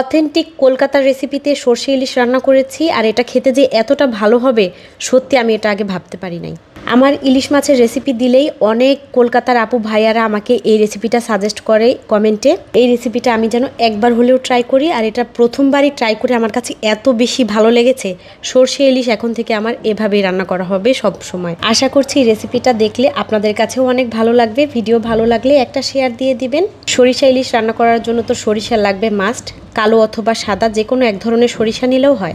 Authentic কলকাতার রেসিপিতে সর্ষে ইলিশ রান্না করেছি আর এটা খেতে যে এতটা ভালো হবে সত্যি আমি এটা আগে ভাবতে পারি নাই আমার ইলিশ মাছের রেসিপি দিলেই অনেক কলকাতার আপু ভাইয়ারা আমাকে এই রেসিপিটা সাজেস্ট করে কমেন্টে এই রেসিপিটা আমি যেন একবার হলেও ট্রাই করি আর এটা প্রথমবারই ট্রাই করে আমার কাছে এত বেশি ভালো লেগেছে সর্ষে ইলিশ এখন থেকে আমার এভাবেই রান্না করা হবে সব সময় আশা করছি রেসিপিটা দেখলে আপনাদের কাছেও অনেক ভালো লাগবে ভিডিও ভালো লাগলে একটা শেয়ার দিয়ে দিবেন সরিষা ইলিশ রান্না করার জন্য তো সরিষা লাগবে মাস্ট কালো অথবা সাদা যে কোনো এক ধরনের সরিষা নিলেও হয়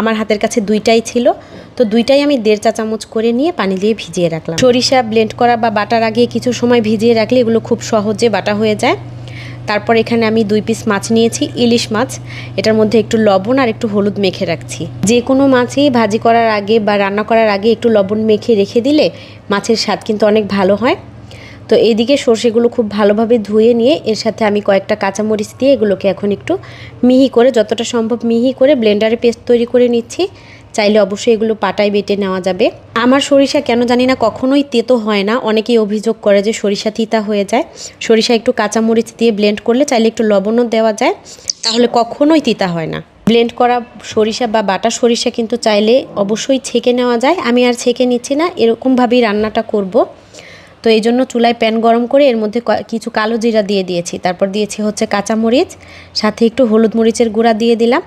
আমার হাতের কাছে দুইটাই ছিল তো দুইটাই আমি দেড় চা চামচ করে নিয়ে পানি দিয়ে ভিজিয়ে রাখলাম সরিষা ব্লেন্ড করা বা বাটার আগে কিছু সময় ভিজিয়ে রাখলে এগুলো খুব সহজে বাটা হয়ে যায় তারপর এখানে আমি দুই পিস মাছ নিয়েছি ইলিশ মাছ এটার মধ্যে একটু লবণ আর একটু হলুদ মেখে রাখছি যে কোনো মাছই ভাজি করার আগে বা রান্না করার আগে একটু লবণ মেখে রেখে দিলে মাছের স্বাদ কিন্তু অনেক ভালো হয় তো এইদিকে সর্ষেগুলো খুব ভালোভাবে ধুয়ে নিয়ে এর সাথে আমি কয়েকটা কাঁচামরিচ দিয়ে এগুলোকে এখন একটু মিহি করে যতটা সম্ভব মিহি করে ব্লেন্ডারে পেস্ট তৈরি করে নিচ্ছি চাইলে অবশ্যই এগুলো পাটায় বেটে নেওয়া যাবে আমার সরিষা কেন জানি না কখনোই তেতো হয় না অনেকেই অভিযোগ করে যে সরিষা তিতা হয়ে যায় সরিষা একটু কাঁচামরিচ দিয়ে ব্লেন্ড করলে চাইলে একটু লবণও দেওয়া যায় তাহলে কখনোই তিতা হয় না ব্লেন্ড করা সরিষা বা বাটা সরিষা কিন্তু চাইলে অবশ্যই ছেঁকে নেওয়া যায় আমি আর ছেঁকে নিচ্ছি না এরকমভাবেই রান্নাটা করব। তো এই জন্য চুলায় প্যান গরম করে এর মধ্যে কিছু কালো জিরা দিয়ে দিয়েছি তারপর দিয়েছি হচ্ছে কাঁচামরিচ সাথে একটু হলুদ মরিচের গুঁড়া দিয়ে দিলাম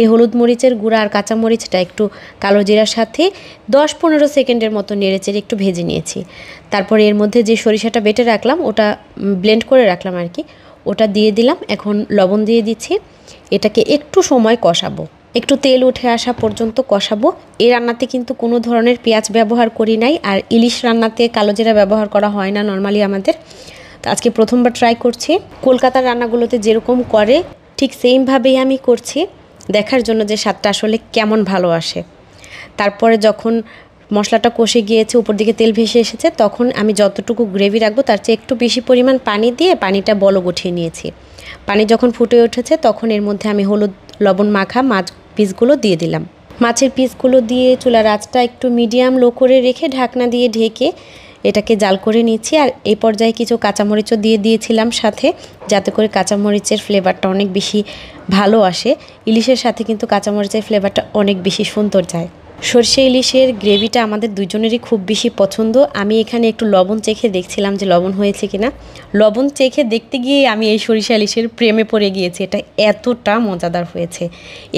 এই হলুদ মরিচের গুঁড়া আর কাঁচামরিচটা একটু কালো জিরার সাথে দশ পনেরো সেকেন্ডের মতো নেড়েচেড়ে একটু ভেজে নিয়েছি তারপর এর মধ্যে যে সরিষাটা বেটে রাখলাম ওটা ব্লেন্ড করে রাখলাম আর কি ওটা দিয়ে দিলাম এখন লবণ দিয়ে দিচ্ছি এটাকে একটু সময় কষাবো একটু তেল উঠে আসা পর্যন্ত কষাবো এই রান্নাতে কিন্তু কোনো ধরনের পেঁয়াজ ব্যবহার করি নাই আর ইলিশ রান্নাতে কালো জিরা ব্যবহার করা হয় না নর্মালি আমাদের তো আজকে প্রথমবার ট্রাই করছি কলকাতার রান্নাগুলোতে যেরকম করে ঠিক সেইমভাবেই আমি করছি দেখার জন্য যে স্বাদটা আসলে কেমন ভালো আসে তারপরে যখন মশলাটা কষে গিয়েছে উপর দিকে তেল ভেসে এসেছে তখন আমি যতটুকু গ্রেভি রাখবো তার চেয়ে একটু বেশি পরিমাণ পানি দিয়ে পানিটা বল উঠিয়ে নিয়েছি পানি যখন ফুটে উঠেছে তখন এর মধ্যে আমি হলুদ লবণ মাখা মাছ পিসগুলো দিয়ে দিলাম মাছের পিসগুলো দিয়ে চুলার আঁচটা একটু মিডিয়াম লো করে রেখে ঢাকনা দিয়ে ঢেকে এটাকে জাল করে নিচ্ছি আর এই পর্যায়ে কিছু কাঁচামরিচও দিয়ে দিয়েছিলাম সাথে যাতে করে কাঁচামরিচের ফ্লেভারটা অনেক বেশি ভালো আসে ইলিশের সাথে কিন্তু কাঁচামরিচের ফ্লেভারটা অনেক বেশি সুন্দর যায় সর্ষে ইলিশের গ্রেভিটা আমাদের দুজনেরই খুব বেশি পছন্দ আমি এখানে একটু লবণ চেখে দেখছিলাম যে লবণ হয়েছে কিনা লবণ চেখে দেখতে গিয়ে আমি এই সরিষা ইলিশের প্রেমে পড়ে গিয়েছি এটা এতটা মজাদার হয়েছে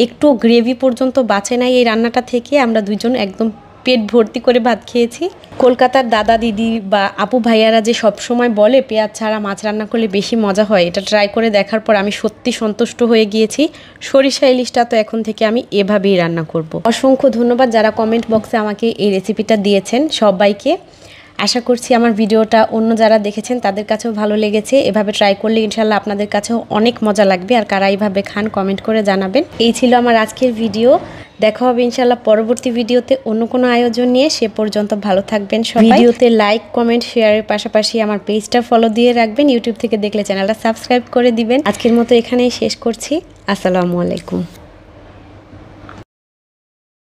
একটু গ্রেভি পর্যন্ত বাঁচে নাই এই রান্নাটা থেকে আমরা দুজন একদম পেট ভর্তি করে ভাত খেয়েছি কলকাতার দাদা দিদি বা আপু ভাইয়ারা যে সব সময় বলে পেঁয়াজ ছাড়া মাছ রান্না করলে বেশি মজা হয় এটা ট্রাই করে দেখার পর আমি সত্যি সন্তুষ্ট হয়ে গিয়েছি সরিষা ইলিশটা তো এখন থেকে আমি এভাবেই রান্না করব। অসংখ্য ধন্যবাদ যারা কমেন্ট বক্সে আমাকে এই রেসিপিটা দিয়েছেন সবাইকে আশা করছি আমার ভিডিওটা অন্য যারা দেখেছেন তাদের কাছেও ভালো লেগেছে এভাবে ট্রাই করলে ইনশাল্লাহ আপনাদের কাছেও অনেক মজা লাগবে আর কারা এইভাবে খান কমেন্ট করে জানাবেন এই ছিল আমার আজকের ভিডিও দেখা হবে ইনশাল্লাহ পরবর্তী ভিডিওতে অন্য কোনো আয়োজন নিয়ে সে পর্যন্ত ভালো থাকবেন সবাই ভিডিওতে লাইক কমেন্ট শেয়ারের পাশাপাশি আমার পেজটা ফলো দিয়ে রাখবেন ইউটিউব থেকে দেখলে চ্যানেলটা সাবস্ক্রাইব করে দিবেন আজকের মতো এখানেই শেষ করছি আসসালামু আলাইকুম